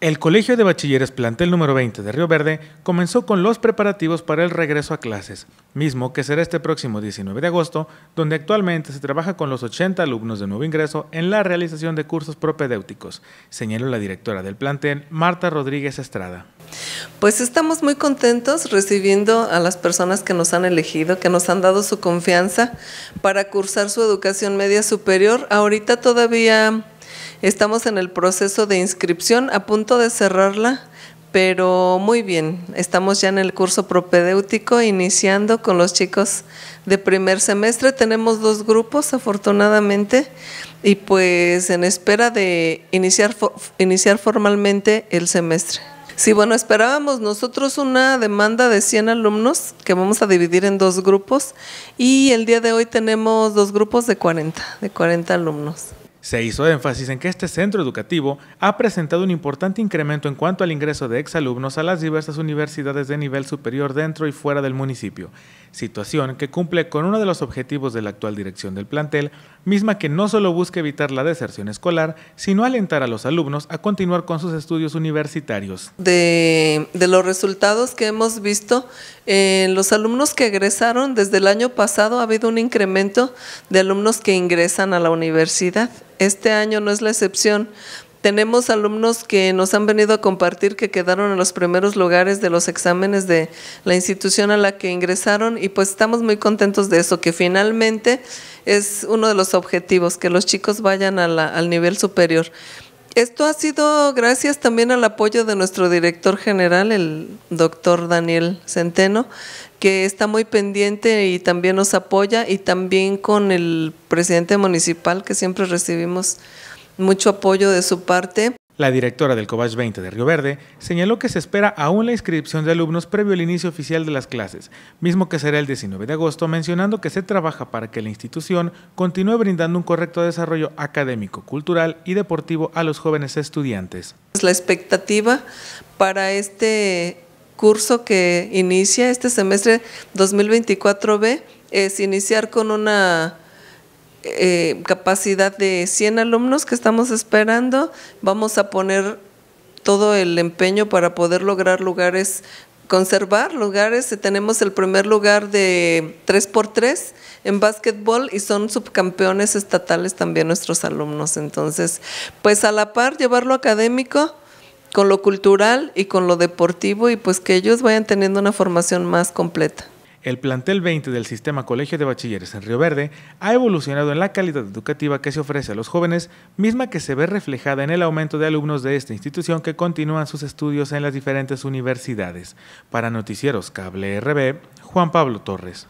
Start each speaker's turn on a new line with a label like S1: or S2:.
S1: El Colegio de Bachilleres Plantel número 20 de Río Verde comenzó con los preparativos para el regreso a clases, mismo que será este próximo 19 de agosto, donde actualmente se trabaja con los 80 alumnos de nuevo ingreso en la realización de cursos propedéuticos, señaló la directora del plantel, Marta Rodríguez Estrada.
S2: Pues estamos muy contentos recibiendo a las personas que nos han elegido, que nos han dado su confianza para cursar su educación media superior. Ahorita todavía Estamos en el proceso de inscripción, a punto de cerrarla, pero muy bien, estamos ya en el curso propedéutico, iniciando con los chicos de primer semestre. Tenemos dos grupos, afortunadamente, y pues en espera de iniciar, iniciar formalmente el semestre. Sí, bueno, esperábamos nosotros una demanda de 100 alumnos que vamos a dividir en dos grupos y el día de hoy tenemos dos grupos de 40, de 40 alumnos.
S1: Se hizo énfasis en que este centro educativo ha presentado un importante incremento en cuanto al ingreso de exalumnos a las diversas universidades de nivel superior dentro y fuera del municipio, situación que cumple con uno de los objetivos de la actual dirección del plantel, misma que no solo busca evitar la deserción escolar, sino alentar a los alumnos a continuar con sus estudios universitarios.
S2: De, los resultados que hemos visto, en eh, los alumnos que egresaron desde el año pasado ha habido un incremento de alumnos que ingresan a la universidad este año no es la excepción. Tenemos alumnos que nos han venido a compartir que quedaron en los primeros lugares de los exámenes de la institución a la que ingresaron y pues estamos muy contentos de eso, que finalmente es uno de los objetivos, que los chicos vayan al nivel superior. Esto ha sido gracias también al apoyo de nuestro director general, el doctor Daniel Centeno, que está muy pendiente y también nos apoya, y también con el presidente municipal, que siempre recibimos mucho apoyo de su parte.
S1: La directora del Cobach 20 de Río Verde señaló que se espera aún la inscripción de alumnos previo al inicio oficial de las clases, mismo que será el 19 de agosto, mencionando que se trabaja para que la institución continúe brindando un correcto desarrollo académico, cultural y deportivo a los jóvenes estudiantes.
S2: La expectativa para este curso que inicia este semestre 2024B es iniciar con una eh, capacidad de 100 alumnos que estamos esperando. Vamos a poner todo el empeño para poder lograr lugares, conservar lugares. Tenemos el primer lugar de 3x3 en básquetbol y son subcampeones estatales también nuestros alumnos. Entonces, pues a la par llevarlo académico con lo cultural y con lo deportivo y pues que ellos vayan teniendo una formación más completa.
S1: El plantel 20 del sistema Colegio de Bachilleres en Río Verde ha evolucionado en la calidad educativa que se ofrece a los jóvenes, misma que se ve reflejada en el aumento de alumnos de esta institución que continúan sus estudios en las diferentes universidades. Para Noticieros Cable RB, Juan Pablo Torres.